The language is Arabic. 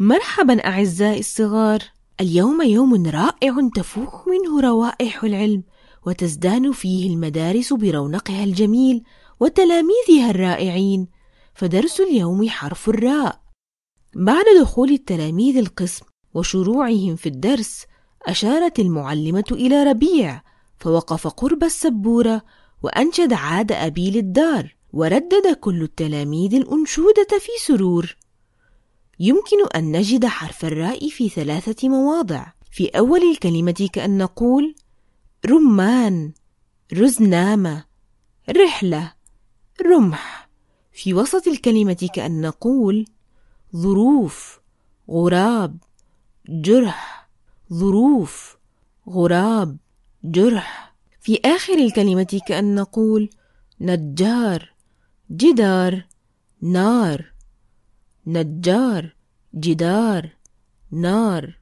مرحبا أعزائي الصغار اليوم يوم رائع تفوح منه روائح العلم وتزدان فيه المدارس برونقها الجميل وتلاميذها الرائعين فدرس اليوم حرف الراء بعد دخول التلاميذ القسم وشروعهم في الدرس أشارت المعلمة إلى ربيع فوقف قرب السبورة وأنشد عاد أبي للدار وردد كل التلاميذ الأنشودة في سرور يمكن أن نجد حرف الراء في ثلاثة مواضع في أول الكلمة كأن نقول رمان رزنامة رحلة رمح في وسط الكلمة كأن نقول ظروف غراب جرح ظروف غراب جرح في آخر الكلمة كأن نقول نجار جدار نار نجار جدار نار